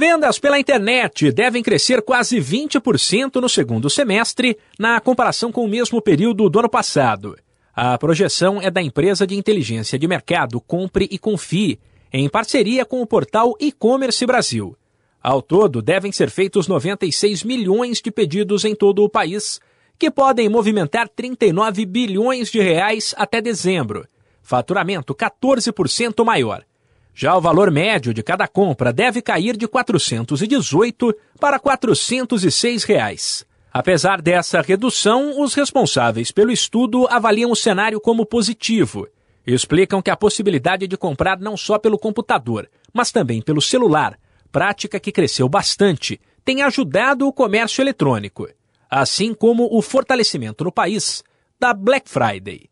Vendas pela internet devem crescer quase 20% no segundo semestre, na comparação com o mesmo período do ano passado. A projeção é da empresa de inteligência de mercado Compre e Confie, em parceria com o portal E-Commerce Brasil. Ao todo, devem ser feitos 96 milhões de pedidos em todo o país, que podem movimentar 39 bilhões de reais até dezembro. Faturamento 14% maior. Já o valor médio de cada compra deve cair de R$ 418 para R$ 406. Reais. Apesar dessa redução, os responsáveis pelo estudo avaliam o cenário como positivo. Explicam que a possibilidade de comprar não só pelo computador, mas também pelo celular, prática que cresceu bastante, tem ajudado o comércio eletrônico, assim como o fortalecimento no país da Black Friday.